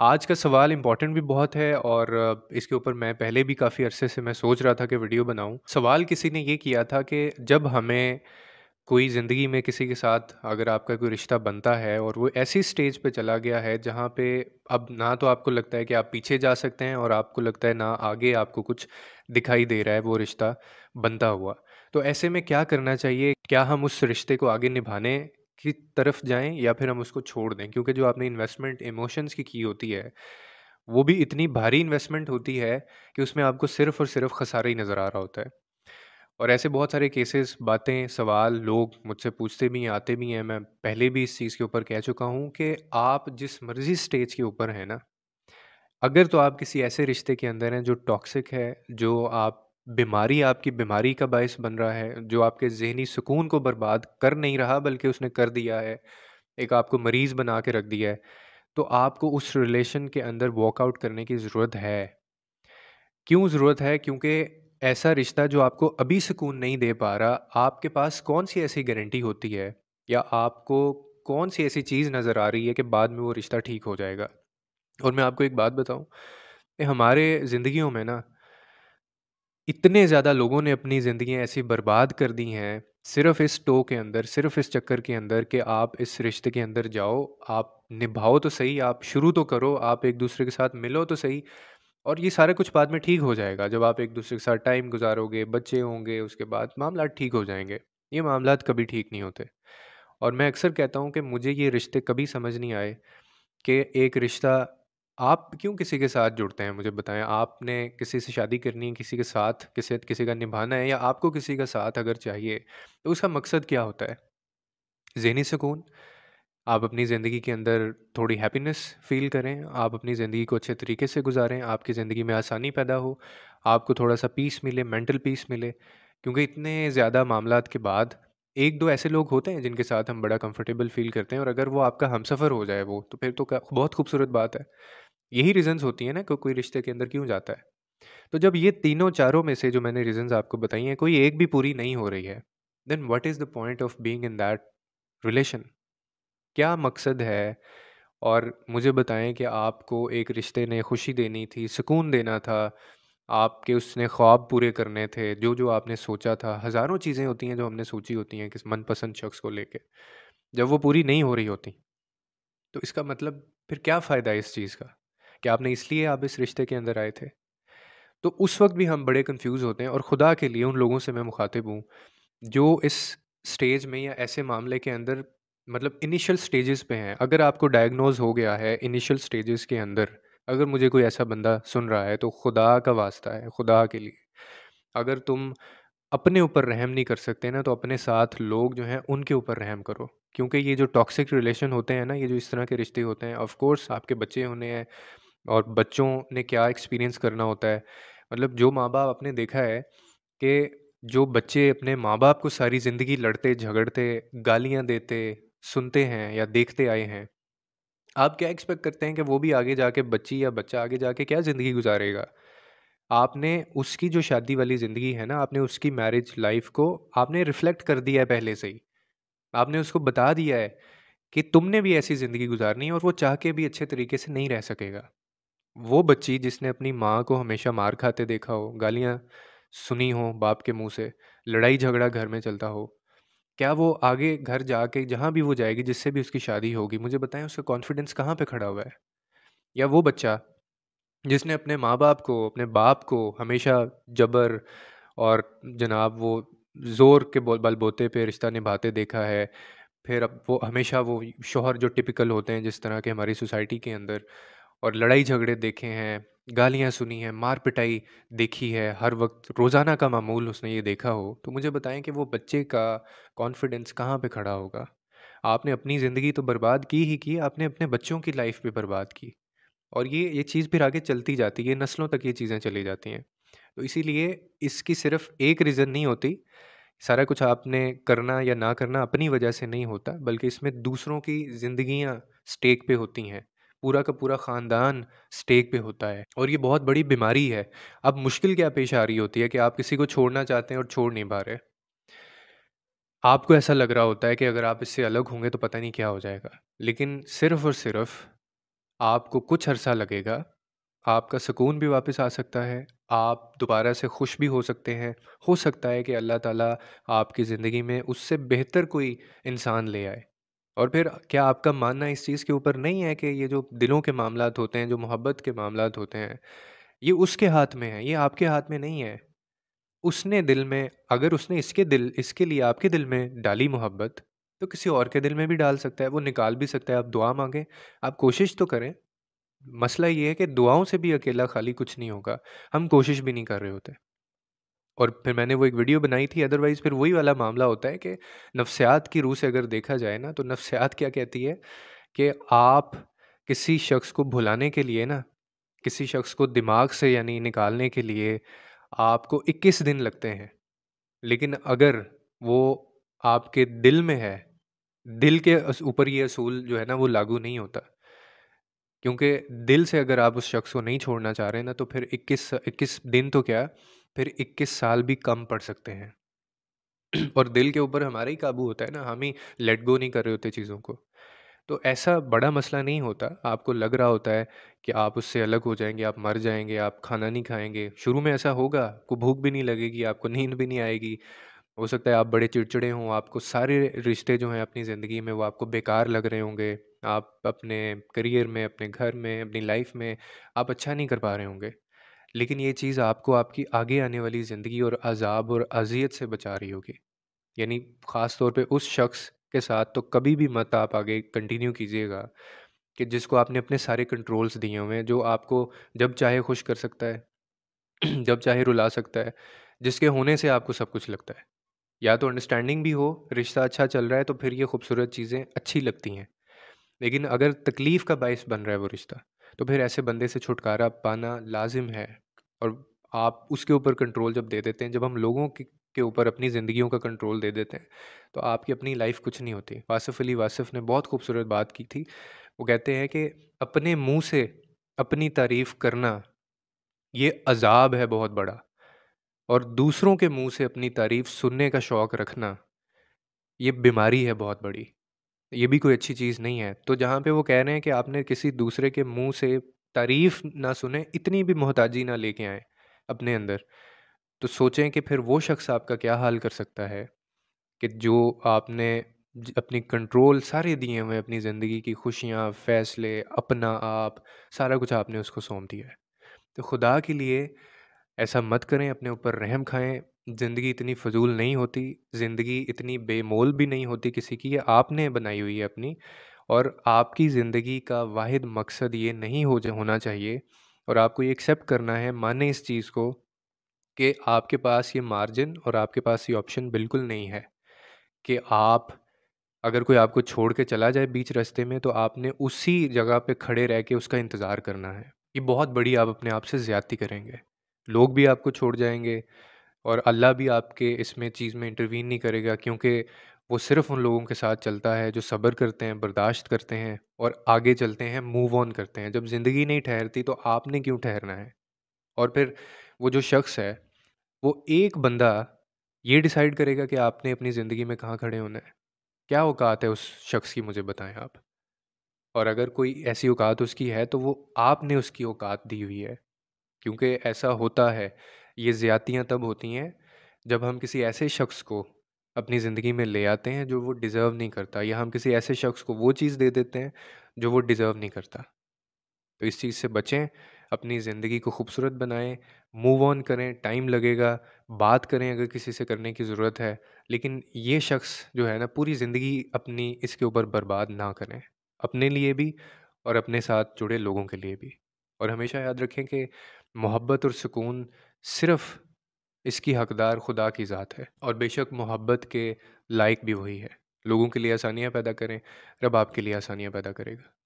आज का सवाल इम्पॉर्टेंट भी बहुत है और इसके ऊपर मैं पहले भी काफ़ी अरसे से मैं सोच रहा था कि वीडियो बनाऊं सवाल किसी ने ये किया था कि जब हमें कोई ज़िंदगी में किसी के साथ अगर आपका कोई रिश्ता बनता है और वो ऐसी स्टेज पे चला गया है जहाँ पे अब ना तो आपको लगता है कि आप पीछे जा सकते हैं और आपको लगता है ना आगे आपको कुछ दिखाई दे रहा है वो रिश्ता बनता हुआ तो ऐसे में क्या करना चाहिए क्या हम उस रिश्ते को आगे निभाने की तरफ जाएं या फिर हम उसको छोड़ दें क्योंकि जो आपने इन्वेस्टमेंट इमोशंस की की होती है वो भी इतनी भारी इन्वेस्टमेंट होती है कि उसमें आपको सिर्फ और सिर्फ खसारा ही नज़र आ रहा होता है और ऐसे बहुत सारे केसेस बातें सवाल लोग मुझसे पूछते भी हैं आते भी हैं मैं पहले भी इस चीज़ के ऊपर कह चुका हूँ कि आप जिस मर्जी स्टेज के ऊपर हैं ना अगर तो आप किसी ऐसे रिश्ते के अंदर हैं जो टॉक्सिक है जो आप बीमारी आपकी बीमारी का बायस बन रहा है जो आपके जहनी सुकून को बर्बाद कर नहीं रहा बल्कि उसने कर दिया है एक आपको मरीज़ बना के रख दिया है तो आपको उस रिलेशन के अंदर वॉकआउट करने की ज़रूरत है क्यों ज़रूरत है क्योंकि ऐसा रिश्ता जो आपको अभी सुकून नहीं दे पा रहा आपके पास कौन सी ऐसी गारंटी होती है या आपको कौन सी ऐसी चीज़ नज़र आ रही है कि बाद में वो रिश्ता ठीक हो जाएगा और मैं आपको एक बात बताऊँ हमारे ज़िंदगियों में ना इतने ज़्यादा लोगों ने अपनी ज़िंदगी ऐसी बर्बाद कर दी हैं सिर्फ इस टो के अंदर सिर्फ इस चक्कर के अंदर कि आप इस रिश्ते के अंदर जाओ आप निभाओ तो सही आप शुरू तो करो आप एक दूसरे के साथ मिलो तो सही और ये सारा कुछ बाद में ठीक हो जाएगा जब आप एक दूसरे के साथ टाइम गुजारोगे बच्चे होंगे उसके बाद मामला ठीक हो जाएंगे ये मामला कभी ठीक नहीं होते और मैं अक्सर कहता हूँ कि मुझे ये रिश्ते कभी समझ नहीं आए कि एक रिश्ता आप क्यों किसी के साथ जुड़ते हैं मुझे बताएँ? आपने किसी से शादी करनी है, किसी के साथ किसी किसी का निभाना है या आपको किसी का साथ अगर चाहिए, तो उसका मकसद क्या होता है? ज़हनी सुकून, आप अपनी ज़िंदगी के अंदर थोड़ी हैप्पीनेस फ़ील करें, आप अपनी ज़िंदगी को अच्छे तरीके से गुज़ारें, आपकी ज़िंदगी में आसानी पैदा हो, आपको थोड़ा-सा पीस मिले, मेंटल पीस मिले। क्योंकि इतने ज़्यादा मामला के बाद एक दो ऐसे लोग होते हैं जिनके साथ हम बड़ा कंफ़र्टेबल फ़ील करते हैं और अगर वो आपका हमसफ़र हो जाए वो, तो फिर तो बहुत खूबसूरत बात है। यही रीज़न्स होती हैं ना कि कोई रिश्ते के अंदर क्यों जाता है तो जब ये तीनों चारों में से जो मैंने रीज़न्स आपको बताई हैं कोई एक भी पूरी नहीं हो रही है then what is the point of being in that relation क्या मकसद है और मुझे बताएं कि आपको एक रिश्ते ने खुशी देनी थी सुकून देना था आपके उसने ख्वाब पूरे करने थे जो जो आपने सोचा था हज़ारों चीज़ें होती हैं जो हमने सोची होती हैं किस मनपसंद शख्स को लेके जब वो पूरी नहीं हो रही होती तो इसका मतलब फिर क्या फ़ायदा है इस चीज़ का कि आपने इसलिए आप इस रिश्ते के अंदर आए थे तो उस वक्त भी हम बड़े कंफ्यूज होते हैं और खुदा के लिए उन लोगों से मैं मुखातिब हूँ जो इस स्टेज में या ऐसे मामले के अंदर मतलब इनिशियल स्टेजेस पे हैं अगर आपको डायग्नोज हो गया है इनिशियल स्टेजेस के अंदर अगर मुझे कोई ऐसा बंदा सुन रहा है तो खुदा का वास्ता है खुदा के लिए अगर तुम अपने ऊपर रहम नहीं कर सकते ना तो अपने साथ लोग जो हैं उनके ऊपर रहम करो क्योंकि ये जो टॉक्सिक रिलेशन होते हैं ना ये जो इस तरह के रिश्ते होते हैं ऑफ कोर्स आपके बच्चे होने हैं और बच्चों ने क्या एक्सपीरियंस करना होता है मतलब जो माँ बाप आपने देखा है कि जो बच्चे अपने माँ बाप को सारी ज़िंदगी लड़ते झगड़ते गालियाँ देते सुनते हैं या देखते आए हैं आप क्या एक्सपेक्ट करते हैं कि वो भी आगे जाके बच्ची या बच्चा आगे जाके क्या ज़िंदगी गुजारेगा आपने उसकी जो शादी वाली ज़िंदगी है ना आपने उसकी मैरिज लाइफ को आपने रिफ़्लेक्ट कर दिया है पहले से ही आपने उसको बता दिया है कि तुमने भी ऐसी ज़िंदगी गुजारनी है और वो चाह के भी अच्छे तरीके से नहीं रह सकेगा वो बच्ची जिसने अपनी माँ को हमेशा मार खाते देखा हो गालियाँ सुनी हो बाप के मुँह से लड़ाई झगड़ा घर में चलता हो क्या वो आगे घर जाके जहाँ भी वो जाएगी जिससे भी उसकी शादी होगी मुझे बताएं उसका कॉन्फिडेंस कहाँ पे खड़ा हुआ है या वो बच्चा जिसने अपने माँ बाप को अपने बाप को हमेशा जबर और जनाब वो ज़ोर के बोल बलबोते पे रिश्ता निभाते देखा है फिर अब वो हमेशा वो शोहर जो टिपिकल होते हैं जिस तरह के हमारी सोसाइटी के अंदर और लड़ाई झगड़े देखे हैं गालियाँ सुनी हैं मार पिटाई देखी है हर वक्त रोज़ाना का मामूल उसने ये देखा हो तो मुझे बताएं कि वो बच्चे का कॉन्फिडेंस कहाँ पे खड़ा होगा आपने अपनी ज़िंदगी तो बर्बाद की ही की आपने अपने बच्चों की लाइफ भी बर्बाद की और ये ये चीज़ फिर आगे चलती जाती है नस्लों तक ये चीज़ें चली जाती हैं तो इसीलिए इसकी सिर्फ एक रीज़न नहीं होती सारा कुछ आपने करना या ना करना अपनी वजह से नहीं होता बल्कि इसमें दूसरों की ज़िंदियाँ स्टेक पे होती हैं पूरा का पूरा ख़ानदान स्टेक पे होता है और ये बहुत बड़ी बीमारी है अब मुश्किल क्या पेश आ रही होती है कि आप किसी को छोड़ना चाहते हैं और छोड़ नहीं पा रहे आपको ऐसा लग रहा होता है कि अगर आप इससे अलग होंगे तो पता नहीं क्या हो जाएगा लेकिन सिर्फ और सिर्फ आपको कुछ अरसा लगेगा आपका सुकून भी वापस आ सकता है आप दोबारा से खुश भी हो सकते हैं हो सकता है कि अल्लाह ताला आपकी ज़िंदगी में उससे बेहतर कोई इंसान ले आए और फिर क्या आपका मानना इस चीज़ के ऊपर नहीं है कि ये जो दिलों के मामला होते हैं जो मोहब्बत के मामला होते हैं ये उसके हाथ में है ये आपके हाथ में नहीं है उसने दिल में अगर उसने इसके दिल इसके लिए आपके दिल में डाली मोहब्बत तो किसी और के दिल में भी डाल सकता है वो निकाल भी सकता है आप दुआ मांगें आप कोशिश तो करें मसला ये है कि दुआओं से भी अकेला खाली कुछ नहीं होगा हम कोशिश भी नहीं कर रहे होते और फिर मैंने वो एक वीडियो बनाई थी अदरवाइज़ फिर वही वाला मामला होता है कि नफ्सियात की रूह से अगर देखा जाए ना तो नफ्सियात क्या कहती है कि आप किसी शख्स को भुलाने के लिए ना किसी शख्स को दिमाग से यानी निकालने के लिए आपको 21 दिन लगते हैं लेकिन अगर वो आपके दिल में है दिल के ऊपर ये असूल जो है ना वो लागू नहीं होता क्योंकि दिल से अगर आप उस शख्स को नहीं छोड़ना चाह रहे ना तो फिर 21 21 दिन तो क्या फिर 21 साल भी कम पड़ सकते हैं और दिल के ऊपर हमारा ही काबू होता है ना हम ही लेट गो नहीं कर रहे होते चीज़ों को तो ऐसा बड़ा मसला नहीं होता आपको लग रहा होता है कि आप उससे अलग हो जाएंगे आप मर जाएंगे आप खाना नहीं खाएंगे शुरू में ऐसा होगा आपको भूख भी नहीं लगेगी आपको नींद भी नहीं आएगी हो सकता है आप बड़े चिड़चिड़े हों आपको सारे रिश्ते जो हैं अपनी ज़िंदगी में वो आपको बेकार लग रहे होंगे आप अपने करियर में अपने घर में अपनी लाइफ में आप अच्छा नहीं कर पा रहे होंगे लेकिन ये चीज़ आपको आपकी आगे आने वाली ज़िंदगी और अजाब और अजियत से बचा रही होगी यानी ख़ास तौर पे उस शख्स के साथ तो कभी भी मत आप आगे कंटिन्यू कीजिएगा कि जिसको आपने अपने सारे कंट्रोल्स दिए हुए हैं जो आपको जब चाहे खुश कर सकता है जब चाहे रुला सकता है जिसके होने से आपको सब कुछ लगता है या तो अंडरस्टैंडिंग भी हो रिश्ता अच्छा चल रहा है तो फिर ये खूबसूरत चीज़ें अच्छी लगती हैं लेकिन अगर तकलीफ़ का बायस बन रहा है वो रिश्ता तो फिर ऐसे बंदे से छुटकारा पाना लाजिम है और आप उसके ऊपर कंट्रोल जब दे देते हैं जब हम लोगों के ऊपर अपनी ज़िंदगियों का कंट्रोल दे देते हैं तो आपकी अपनी लाइफ कुछ नहीं होती वासिफ़ अली वासिफ़ ने बहुत खूबसूरत बात की थी वो कहते हैं कि अपने मुंह से अपनी तारीफ़ करना ये अजाब है बहुत बड़ा और दूसरों के मुंह से अपनी तारीफ़ सुनने का शौक़ रखना ये बीमारी है बहुत बड़ी ये भी कोई अच्छी चीज़ नहीं है तो जहाँ पे वो कह रहे हैं कि आपने किसी दूसरे के मुंह से तारीफ़ ना सुने इतनी भी मोहताजी ना लेके आए अपने अंदर तो सोचें कि फिर वो शख्स आपका क्या हाल कर सकता है कि जो आपने अपनी कंट्रोल सारे दिए हुए अपनी ज़िंदगी की खुशियाँ फैसले अपना आप सारा कुछ आपने उसको सौंप दिया है तो खुदा के लिए ऐसा मत करें अपने ऊपर रहम खाएं ज़िंदगी इतनी फजूल नहीं होती ज़िंदगी इतनी बेमोल भी नहीं होती किसी की ये आपने बनाई हुई है अपनी और आपकी ज़िंदगी का वाहिद मकसद ये नहीं हो जा होना चाहिए और आपको ये एक्सेप्ट करना है माने इस चीज़ को कि आपके पास ये मार्जिन और आपके पास ये ऑप्शन बिल्कुल नहीं है कि आप अगर कोई आपको छोड़ के चला जाए बीच रास्ते में तो आपने उसी जगह पे खड़े रह के उसका इंतज़ार करना है ये बहुत बड़ी आप अपने आप से ज़्यादती करेंगे लोग भी आपको छोड़ जाएंगे और अल्लाह भी आपके इसमें चीज़ में इंटरवीन नहीं करेगा क्योंकि वो सिर्फ़ उन लोगों के साथ चलता है जो सब्र करते हैं बर्दाश्त करते हैं और आगे चलते हैं मूव ऑन करते हैं जब ज़िंदगी नहीं ठहरती तो आपने क्यों ठहरना है और फिर वो जो शख्स है वो एक बंदा ये डिसाइड करेगा कि आपने अपनी ज़िंदगी में कहाँ खड़े होना है क्या औकात है उस शख्स की मुझे बताएं आप और अगर कोई ऐसी औकात उसकी है तो वो आपने उसकी औकात दी हुई है क्योंकि ऐसा होता है ये ज़्यादतियाँ तब होती हैं जब हम किसी ऐसे शख्स को अपनी ज़िंदगी में ले आते हैं जो वो डिज़र्व नहीं करता या हम किसी ऐसे शख्स को वो चीज़ दे देते हैं जो वो डिज़र्व नहीं करता तो इस चीज़ से बचें अपनी ज़िंदगी को खूबसूरत बनाएं मूव ऑन करें टाइम लगेगा बात करें अगर किसी से करने की ज़रूरत है लेकिन ये शख्स जो है ना पूरी ज़िंदगी अपनी इसके ऊपर बर्बाद ना करें अपने लिए भी और अपने साथ जुड़े लोगों के लिए भी और हमेशा याद रखें कि मोहब्बत और सुकून सिर्फ इसकी हकदार खुदा की ज़ात है और बेशक मोहब्बत के लायक भी वही है लोगों के लिए आसानियाँ पैदा करें रब आपके लिए आसानियाँ पैदा करेगा